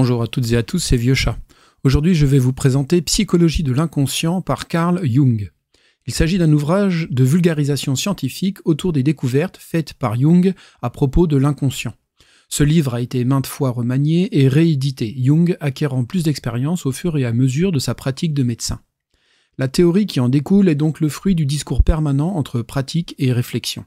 Bonjour à toutes et à tous, c'est Vieux Chat. Aujourd'hui, je vais vous présenter Psychologie de l'inconscient par Carl Jung. Il s'agit d'un ouvrage de vulgarisation scientifique autour des découvertes faites par Jung à propos de l'inconscient. Ce livre a été maintes fois remanié et réédité, Jung acquérant plus d'expérience au fur et à mesure de sa pratique de médecin. La théorie qui en découle est donc le fruit du discours permanent entre pratique et réflexion.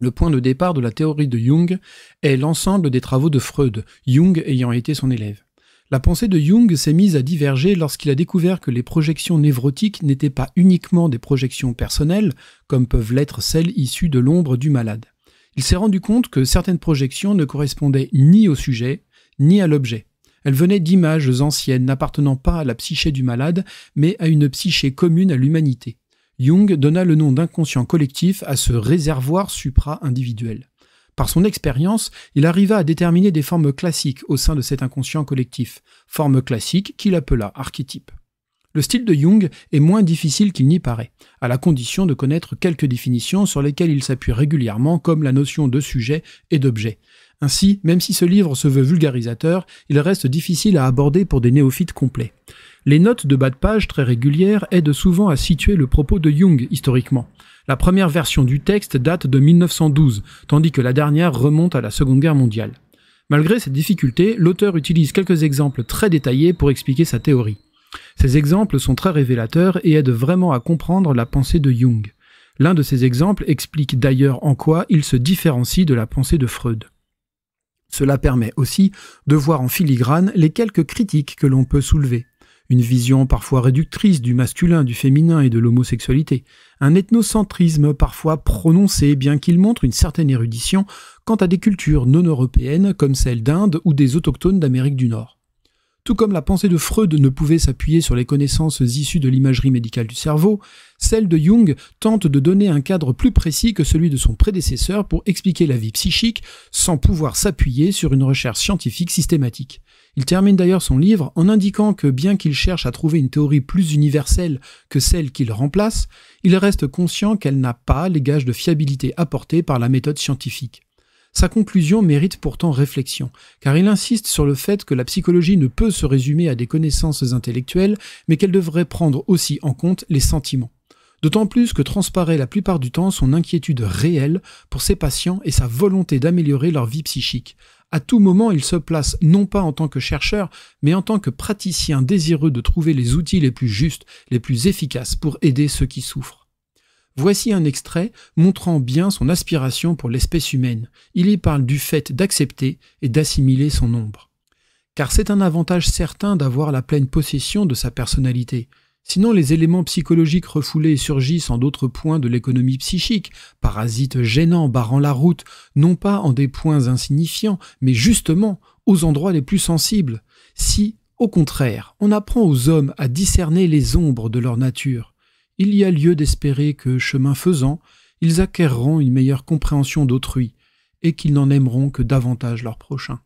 Le point de départ de la théorie de Jung est l'ensemble des travaux de Freud, Jung ayant été son élève. La pensée de Jung s'est mise à diverger lorsqu'il a découvert que les projections névrotiques n'étaient pas uniquement des projections personnelles, comme peuvent l'être celles issues de l'ombre du malade. Il s'est rendu compte que certaines projections ne correspondaient ni au sujet, ni à l'objet. Elles venaient d'images anciennes n'appartenant pas à la psyché du malade, mais à une psyché commune à l'humanité. Jung donna le nom d'inconscient collectif à ce réservoir supra-individuel. Par son expérience, il arriva à déterminer des formes classiques au sein de cet inconscient collectif, formes classiques qu'il appela archétypes. Le style de Jung est moins difficile qu'il n'y paraît, à la condition de connaître quelques définitions sur lesquelles il s'appuie régulièrement, comme la notion de sujet et d'objet. Ainsi, même si ce livre se veut vulgarisateur, il reste difficile à aborder pour des néophytes complets. Les notes de bas de page très régulières aident souvent à situer le propos de Jung historiquement. La première version du texte date de 1912, tandis que la dernière remonte à la Seconde Guerre mondiale. Malgré cette difficulté, l'auteur utilise quelques exemples très détaillés pour expliquer sa théorie. Ces exemples sont très révélateurs et aident vraiment à comprendre la pensée de Jung. L'un de ces exemples explique d'ailleurs en quoi il se différencie de la pensée de Freud. Cela permet aussi de voir en filigrane les quelques critiques que l'on peut soulever une vision parfois réductrice du masculin, du féminin et de l'homosexualité, un ethnocentrisme parfois prononcé bien qu'il montre une certaine érudition quant à des cultures non européennes comme celle d'Inde ou des autochtones d'Amérique du Nord. Tout comme la pensée de Freud ne pouvait s'appuyer sur les connaissances issues de l'imagerie médicale du cerveau, celle de Jung tente de donner un cadre plus précis que celui de son prédécesseur pour expliquer la vie psychique sans pouvoir s'appuyer sur une recherche scientifique systématique. Il termine d'ailleurs son livre en indiquant que bien qu'il cherche à trouver une théorie plus universelle que celle qu'il remplace, il reste conscient qu'elle n'a pas les gages de fiabilité apportés par la méthode scientifique. Sa conclusion mérite pourtant réflexion, car il insiste sur le fait que la psychologie ne peut se résumer à des connaissances intellectuelles, mais qu'elle devrait prendre aussi en compte les sentiments. D'autant plus que transparaît la plupart du temps son inquiétude réelle pour ses patients et sa volonté d'améliorer leur vie psychique, à tout moment, il se place non pas en tant que chercheur, mais en tant que praticien désireux de trouver les outils les plus justes, les plus efficaces pour aider ceux qui souffrent. Voici un extrait montrant bien son aspiration pour l'espèce humaine. Il y parle du fait d'accepter et d'assimiler son ombre. Car c'est un avantage certain d'avoir la pleine possession de sa personnalité. Sinon, les éléments psychologiques refoulés surgissent en d'autres points de l'économie psychique, parasites gênants barrant la route, non pas en des points insignifiants, mais justement aux endroits les plus sensibles. Si, au contraire, on apprend aux hommes à discerner les ombres de leur nature, il y a lieu d'espérer que, chemin faisant, ils acquerront une meilleure compréhension d'autrui, et qu'ils n'en aimeront que davantage leur prochain.